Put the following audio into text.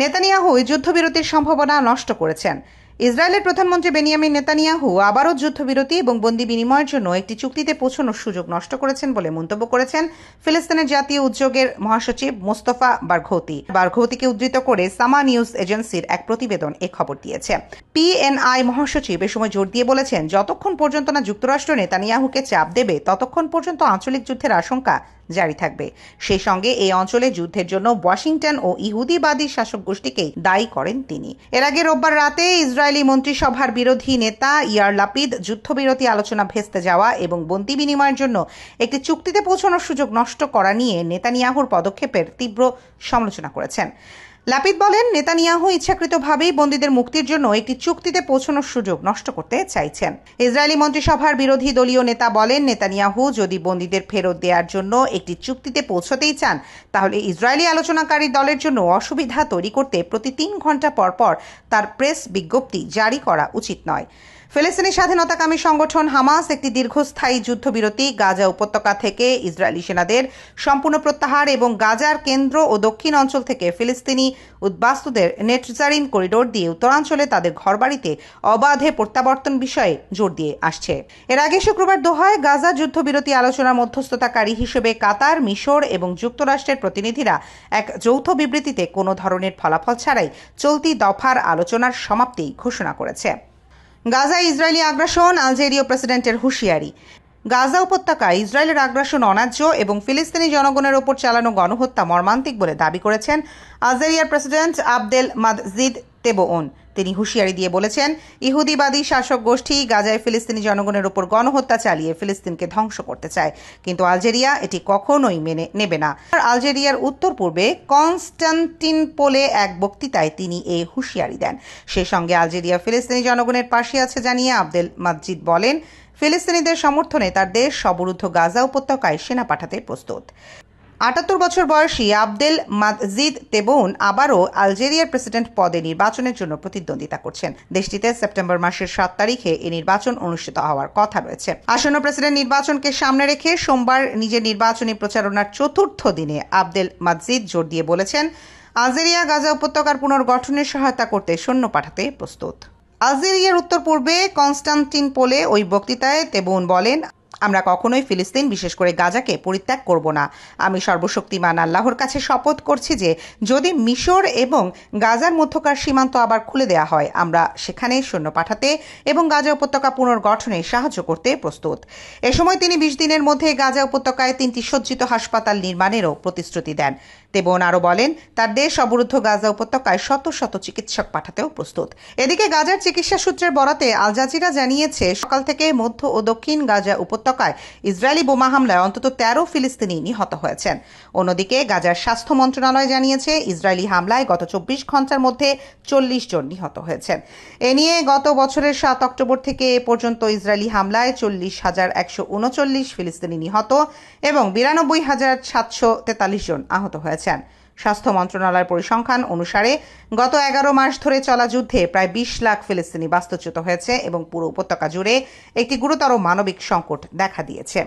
Netanyahu যুদ্ধবিরতির সম্ভাবনা নষ্ট করেছেন ইসরায়েলের প্রধানমন্ত্রী বেনিয়ামিন নেতানিয়াহু আবারও যুদ্ধবিরতি এবং বন্দি বিনিময়ের জন্য একটি চুক্তিতে পৌঁছানোর সুযোগ নষ্ট করেছেন বলে মন্তব্য করেছেন ফিলিস্তিনের জাতীয় উদ্যোগের মহাসচিব মোস্তফা বারঘৌতি বারঘৌতিকে উদ্ধৃত করে সামা নিউজ এজেন্সির এক প্রতিবেদন এ খবর দিয়েছে পিএনআই মহাসচিব এ সময় জোর দিয়ে বলেছেন যতক্ষণ পর্যন্ত না যুক্তরাষ্ট্র নেতানিয়াহুকে চাপ দেবে ততক্ষণ পর্যন্ত আঞ্চলিক যুদ্ধের আশঙ্কা জারি থাকবে সেই সঙ্গে এই অঞ্চলে যুদ্ধের জন্য ওয়াশিংটন ও ইহুদিবাদী শাসক গোষ্ঠীকেই দায়ী করেন তিনি এর আগে রোববার রাতে ইসরায়েলি মন্ত্রিসভার বিরোধী নেতা ইয়ার লাপিদ যুদ্ধবিরতি আলোচনা ভেস্তে যাওয়া এবং বন্দি বিনিময়ের জন্য একটি চুক্তিতে পৌঁছানোর সুযোগ নষ্ট করা নিয়ে নেতানিয়াহুর পদক্ষেপের তীব্র সমালোচনা করেছেন লাপিদ বলেন নেতানিয়াহু ইচ্ছাকৃতভাবেই বন্দীদের মুক্তির জন্য একটি চুক্তিতে পৌঁছানোর সুযোগ নষ্ট করতে চাইছেন ইসরায়েলি মন্ত্রিসভার বিরোধী দলীয় নেতা বলেন নেতানিয়াহু যদি বন্দীদের ফেরত দেওয়ার জন্য একটি চুক্তিতে পৌঁছতেই চান তাহলে ইসরায়েলি আলোচনাকারী দলের জন্য অসুবিধা তৈরি করতে প্রতি তিন ঘন্টা পর পর তার প্রেস বিজ্ঞপ্তি জারি করা উচিত নয় ফিলিস্তিনি স্বাধীনতাকামী সংগঠন হামাস একটি দীর্ঘস্থায়ী যুদ্ধবিরতি গাজা উপত্যকা থেকে ইসরায়েলি সেনাদের সম্পূর্ণ প্রত্যাহার এবং গাজার কেন্দ্র ও দক্ষিণ অঞ্চল থেকে ফিলিস্তিনি উদ্বাস্তুদের নেটজারিন করিডোর দিয়ে উত্তরাঞ্চলে তাদের ঘরবাড়িতে অবাধে প্রত্যাবর্তন বিষয়ে জোর দিয়ে আসছে এর আগে শুক্রবার দোহায় গাজা যুদ্ধবিরতি আলোচনার মধ্যস্থতাকারী হিসেবে কাতার মিশর এবং যুক্তরাষ্ট্রের প্রতিনিধিরা এক যৌথ বিবৃতিতে কোনো ধরনের ফলাফল ছাড়াই চলতি দফার আলোচনার সমাপ্তি ঘোষণা করেছে গাজা ইসরায়েলি আগ্রাসন আলজেরীয় প্রেসিডেন্টের হুঁশিয়ারি গাজা উপত্যকায় ইসরায়েলের আগ্রাসন অন্যায্য এবং ফিলিস্তিনি জনগণের ওপর চালানো গণহত্যা মর্মান্তিক বলে দাবি করেছেন আলজেরিয়ার প্রেসিডেন্ট আবদেল মাদজিদ তেবোন তিনি হুঁশিয়ারি দিয়ে বলেছেন ইহুদিবাদী শাসক গোষ্ঠী গাজায় ফিলিস্তিনি জনগণের ওপর গণহত্যা চালিয়ে ফিলিস্তিনকে ধ্বংস করতে চায় কিন্তু আলজেরিয়া এটি কখনোই মেনে নেবে না আলজেরিয়ার উত্তর পূর্বে পোলে এক বক্তৃতায় তিনি এ হুঁশিয়ারি দেন সে সঙ্গে আলজেরিয়া ফিলিস্তিনি জনগণের পাশে আছে জানিয়ে আব্দেল মাজিদ বলেন ফিলিস্তিনিদের সমর্থনে তার দেশ অবরুদ্ধ গাজা উপত্যকায় সেনা পাঠাতে প্রস্তুত আটাত্তর বছর বয়সী আবদেল মাদজিদ তেবুন আবারও আলজেরিয়ার প্রেসিডেন্ট পদে নির্বাচনের জন্য প্রতিদ্বন্দ্বিতা করছেন দেশটিতে সেপ্টেম্বর মাসের সাত তারিখে এই নির্বাচন অনুষ্ঠিত হওয়ার কথা রয়েছে আসন্ন প্রেসিডেন্ট নির্বাচনকে সামনে রেখে সোমবার নিজের নির্বাচনী প্রচারণার চতুর্থ দিনে আবদেল মাজজিদ জোর দিয়ে বলেছেন আলজেরিয়া গাজা উপত্যকার পুনর্গঠনের সহায়তা করতে সৈন্য পাঠাতে প্রস্তুত আলজেরিয়ার উত্তর পূর্বে কনস্টান্টিন পোলে ওই বক্তৃতায় তেবুন বলেন আমরা কখনোই ফিলিস্তিন বিশেষ করে গাজাকে পরিত্যাগ করব না আমি সর্বশক্তিমান আল্লাহর কাছে শপথ করছি যে যদি মিশর এবং গাজার মধ্যকার সীমান্ত আবার খুলে দেওয়া হয় আমরা সেখানে সৈন্য পাঠাতে এবং গাজা উপত্যকা পুনর্গঠনে সাহায্য করতে প্রস্তুত এ সময় তিনি বিশ দিনের মধ্যে গাজা উপত্যকায় তিনটি সজ্জিত হাসপাতাল নির্মাণেরও প্রতিশ্রুতি দেন তেবন আরও বলেন তার দেশ অবরুদ্ধ গাজা উপত্যকায় শত শত চিকিৎসক পাঠাতেও প্রস্তুত এদিকে গাজার চিকিৎসা সূত্রের বরাতে আলজাজিরা জানিয়েছে সকাল থেকে মধ্য ও দক্ষিণ গাজা উপত্যকা উপত্যকায় ইসরায়েলি বোমা হামলায় অন্তত তেরো ফিলিস্তিনি নিহত হয়েছেন অন্যদিকে গাজার স্বাস্থ্য মন্ত্রণালয় জানিয়েছে ইসরায়েলি হামলায় গত চব্বিশ ঘন্টার মধ্যে চল্লিশ জন নিহত হয়েছেন এ নিয়ে গত বছরের সাত অক্টোবর থেকে এ পর্যন্ত ইসরায়েলি হামলায় চল্লিশ হাজার একশো উনচল্লিশ ফিলিস্তিনি নিহত এবং বিরানব্বই হাজার সাতশো তেতাল্লিশ জন আহত হয়েছেন স্বাস্থ্য মন্ত্রণালয়ের পরিসংখ্যান অনুসারে গত এগারো মাস ধরে চলা যুদ্ধে প্রায় বিশ লাখ ফিলিস্তিনি বাস্তুচ্যুত হয়েছে এবং পুরো উপত্যকা জুড়ে একটি গুরুতর মানবিক সংকট দেখা দিয়েছে